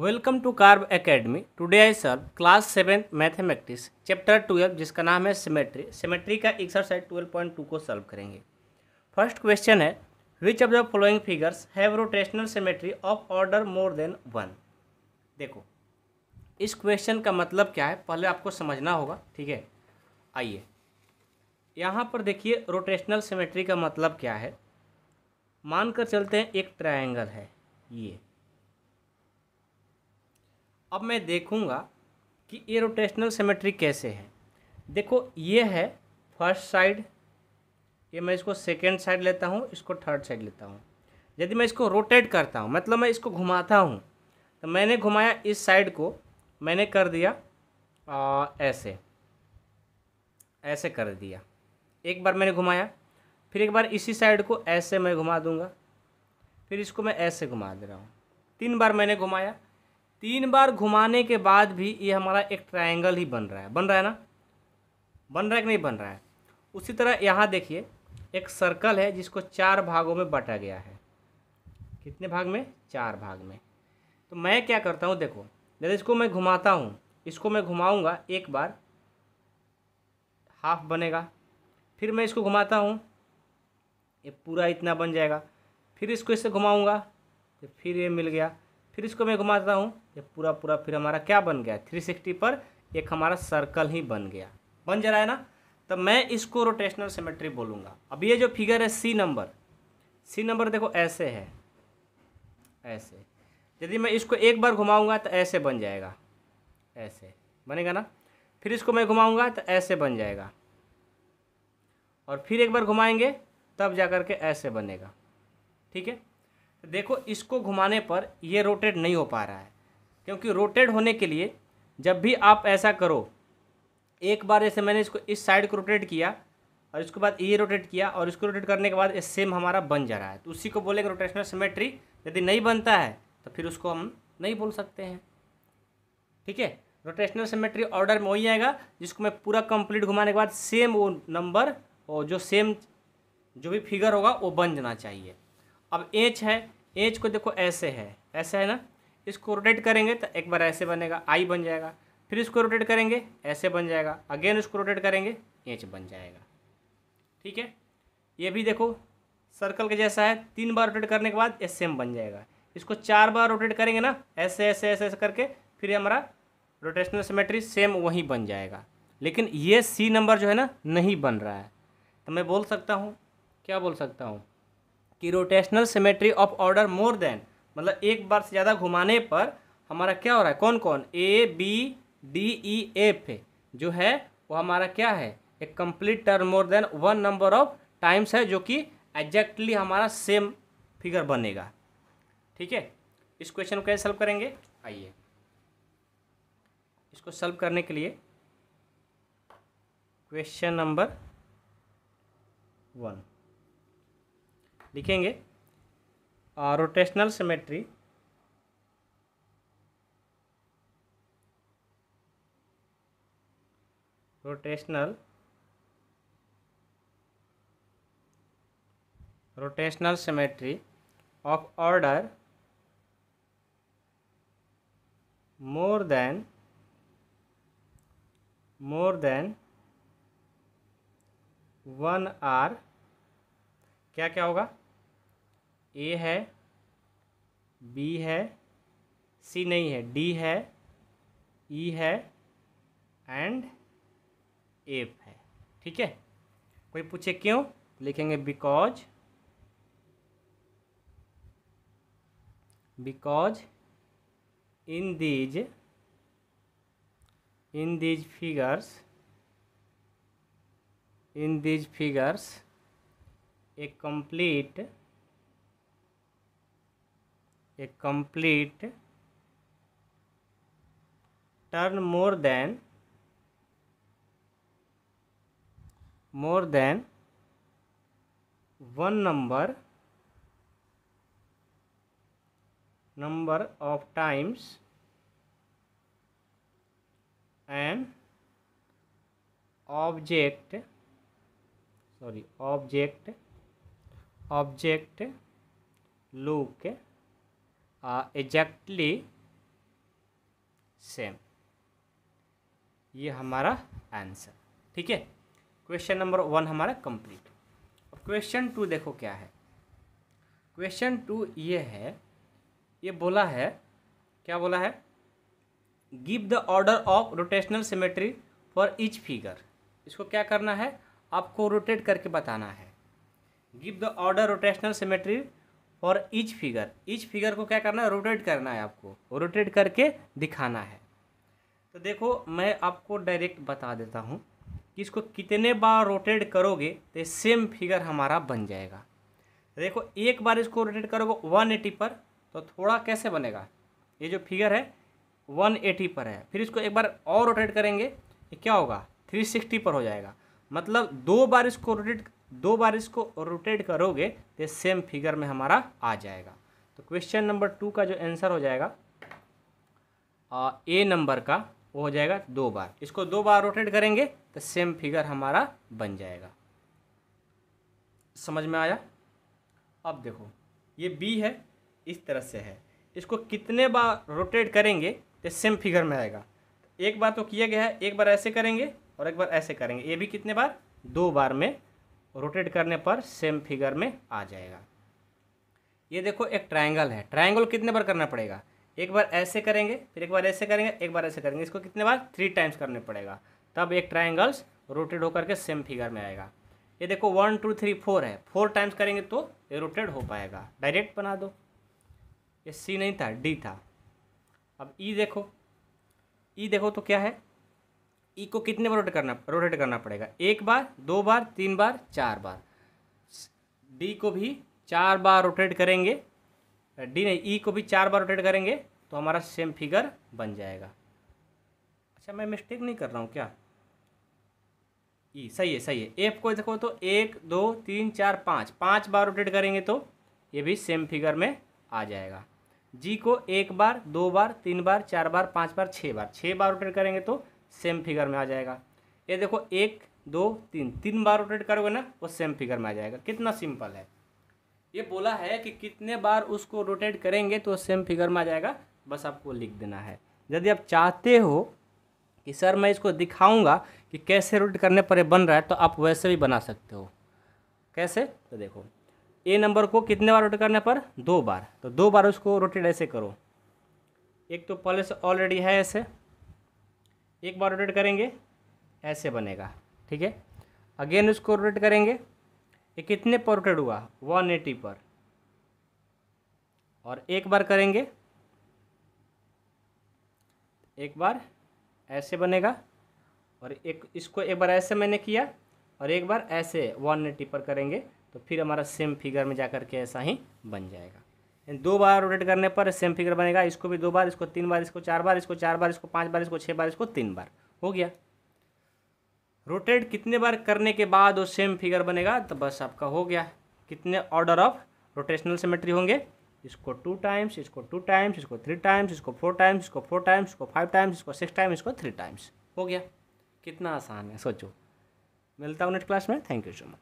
welcome to Carb Academy today I sir class seven mathematics chapter twelve जिसका नाम है symmetry symmetry का exercise twelve point two को solve करेंगे first question है which of the following figures have rotational symmetry of order more than one देखो इस question का मतलब क्या है पहले आपको समझना होगा ठीक है आइए यहाँ पर देखिए रोटेशनल सिमेट्री का मतलब क्या है मानकर चलते हैं एक ट्राइंगल है ये अब मैं देखूँगा कि ये रोटेशनल सिमेट्री कैसे है देखो ये है फर्स्ट साइड ये मैं इसको सेकेंड साइड लेता हूँ इसको थर्ड साइड लेता हूँ यदि मैं इसको रोटेट करता हूँ मतलब मैं इसको घुमाता हूँ तो मैंने घुमाया इस साइड को मैंने कर दिया आ, ऐसे ऐसे कर दिया एक बार मैंने घुमाया फिर एक बार इसी साइड को ऐसे मैं घुमा दूंगा फिर इसको मैं ऐसे घुमा दे रहा हूँ तीन बार मैंने घुमाया तीन बार घुमाने के बाद भी ये हमारा एक ट्रायंगल ही बन रहा है बन रहा है ना बन रहा है कि नहीं बन रहा है उसी तरह यहाँ देखिए एक सर्कल है जिसको चार भागों में बांटा गया है कितने भाग में चार भाग में तो मैं क्या करता हूँ देखो जैसे इसको मैं घुमाता हूँ इसको मैं घुमाऊँगा एक बार हाफ बनेगा फिर मैं इसको घुमाता हूँ ये पूरा इतना बन जाएगा फिर इसको इससे घुमाऊँगा तो फिर ये मिल गया फिर इसको मैं घुमाता हूँ ये पूरा पूरा फिर हमारा क्या बन गया थ्री सिक्सटी पर एक हमारा सर्कल ही बन गया बन जा रहा है ना तब तो मैं इसको रोटेशनल सिमेट्री बोलूँगा अब ये जो फिगर है सी नंबर सी नंबर देखो ऐसे है ऐसे यदि मैं इसको एक बार घुमाऊँगा तो ऐसे बन जाएगा ऐसे बनेगा ना फिर इसको मैं घुमाऊँगा तो ऐसे बन जाएगा और फिर एक बार घुमाएंगे तब जा के ऐसे बनेगा ठीक है देखो इसको घुमाने पर ये रोटेट नहीं हो पा रहा है क्योंकि रोटेट होने के लिए जब भी आप ऐसा करो एक बार जैसे मैंने इसको इस साइड को रोटेट किया और इसके बाद ये रोटेट किया और इसको रोटेट करने के बाद ये सेम हमारा बन जा रहा है तो उसी को बोलेंगे रोटेशनल सिमेट्री यदि नहीं बनता है तो फिर उसको हम नहीं बोल सकते हैं ठीक है रोटेशनल सिमेट्री ऑर्डर में वही आएगा जिसको मैं पूरा कंप्लीट घुमाने के बाद सेम वो नंबर और जो सेम जो भी फिगर होगा वो बन जाना चाहिए अब एच है एच को देखो ऐसे है ऐसे है ना इसको रोटेट करेंगे तो एक बार ऐसे बनेगा आई बन जाएगा फिर इसको रोटेट करेंगे ऐसे बन जाएगा अगेन इसको रोटेट करेंगे एच बन जाएगा ठीक है ये भी देखो सर्कल के जैसा है तीन बार रोटेट करने के बाद एस सेम बन जाएगा इसको चार बार रोटेट करेंगे ना ऐसे ऐसे ऐसे ऐसे करके फिर हमारा रोटेशनल सिमेट्री सेम वहीं बन जाएगा लेकिन ये सी नंबर जो है ना नहीं बन रहा है तो मैं बोल सकता हूँ क्या बोल सकता हूँ कि rotational symmetry of order more than मतलब एक बार से ज़्यादा घुमाने पर हमारा क्या हो रहा है कौन कौन A B D E F जो है वो हमारा क्या है एक complete term more than one number of times है जो कि एग्जैक्टली हमारा सेम फिगर बनेगा ठीक है इस क्वेश्चन को कैसे सॉल्व करेंगे आइए इसको सॉल्व करने के लिए क्वेश्चन नंबर वन लिखेंगे rotational symmetry rotational rotational symmetry of order more than more than one are क्या क्या होगा ए है बी है सी नहीं है डी है ई e है एंड एफ है ठीक है कोई पूछे क्यों लिखेंगे because because in these in these figures in these figures a complete a complete turn more than more than one number number of times and object sorry object object look exactly same ये हमारा answer ठीक है question number one हमारा complete अब question two देखो क्या है question to ये है ये बोला है क्या बोला है give the order of rotational symmetry for each figure इसको क्या करना है आपको रोटेट करके बताना है give the order rotational symmetry और ईच फिगर ईच फिगर को क्या करना है रोटेट करना है आपको रोटेट करके दिखाना है तो देखो मैं आपको डायरेक्ट बता देता हूँ कि इसको कितने बार रोटेट करोगे तो सेम फिगर हमारा बन जाएगा देखो एक बार इसको रोटेट करोगे वन एटी पर तो थोड़ा कैसे बनेगा ये जो फिगर है वन एटी पर है फिर इसको एक बार और रोटेट करेंगे क्या होगा थ्री सिक्सटी पर हो जाएगा मतलब दो बार इसको रोटेट दो बार इसको रोटेट करोगे तो सेम फिगर में हमारा आ जाएगा तो क्वेश्चन नंबर टू का जो आंसर हो जाएगा आ, ए नंबर का वो हो जाएगा दो बार इसको दो बार रोटेट करेंगे तो सेम फिगर हमारा बन जाएगा समझ में आया अब देखो ये बी है इस तरह से है इसको कितने बार रोटेट करेंगे तो सेम फिगर में आएगा एक बार तो किया गया है एक बार ऐसे करेंगे और एक बार ऐसे करेंगे ये भी कितने बार दो बार में रोटेट करने पर सेम फिगर में आ जाएगा ये देखो एक ट्रायंगल है ट्रायंगल कितने बार करना पड़ेगा एक बार ऐसे करेंगे फिर एक बार ऐसे करेंगे एक बार ऐसे करेंगे इसको कितने बार थ्री टाइम्स करने पड़ेगा तब एक ट्राइंगल्स रोटेट होकर के सेम फिगर में आएगा ये देखो वन टू थ्री फोर है फोर टाइम्स करेंगे तो ये रोटेट हो पाएगा डायरेक्ट बना दो ये सी नहीं था डी था अब ई देखो ई देखो तो क्या है ई e को कितने बार रोटेट करना रोटेट करना पड़ेगा एक बार दो बार तीन बार चार बार डी को भी चार बार रोटेट करेंगे डी नहीं ई e को भी चार बार रोटेट करेंगे तो हमारा सेम फिगर बन जाएगा अच्छा मैं मिस्टेक नहीं कर रहा हूँ क्या ई e, सही है सही है एफ को देखो तो एक दो तीन चार पाँच पाँच बार रोटेट करेंगे तो ये भी सेम फिगर में आ जाएगा जी को एक बार दो बार तीन बार चार बार पाँच बार छः बार छः बार रोटेट करेंगे तो सेम फिगर में आ जाएगा ये देखो एक दो तीन तीन बार रोटेट करोगे ना वो सेम फिगर में आ जाएगा कितना सिंपल है ये बोला है कि कितने बार उसको रोटेट करेंगे तो सेम फिगर में आ जाएगा बस आपको लिख देना है यदि आप चाहते हो कि सर मैं इसको दिखाऊंगा कि कैसे रोटेट करने पर ये बन रहा है तो आप वैसे भी बना सकते हो कैसे तो देखो ए नंबर को कितने बार रोटेट करने पर दो बार तो दो बार उसको रोटेट ऐसे करो एक तो पहले से ऑलरेडी है ऐसे एक बार रोटेट करेंगे ऐसे बनेगा ठीक है अगेन उसको रोटेट करेंगे ये कितने पर रोटेट हुआ वन एटी पर और एक बार करेंगे एक बार ऐसे बनेगा और एक इसको एक बार ऐसे मैंने किया और एक बार ऐसे वन एटी पर करेंगे तो फिर हमारा सेम फिगर में जा कर के ऐसा ही बन जाएगा दो बार रोटेट करने पर सेम फिगर बनेगा इसको भी दो बार इसको तीन बार इसको चार बार इसको चार बार इसको पाँच बार इसको छः बार इसको तीन बार हो गया रोटेट कितने बार करने के बाद वो सेम फिगर बनेगा तो बस आपका हो गया कितने ऑर्डर ऑफ रोटेशनल सिमेट्री होंगे इसको टू टाइम्स इसको टू टाइम्स इसको थ्री टाइम्स इसको फोर टाइम्स इसको फोर टाइम्स इसको फाइव टाइम्स इसको सिक्स टाइम्स इसको थ्री टाइम्स हो गया कितना आसान है सोचो मिलता हूँ नेक्स्ट क्लास में थैंक यू सो मच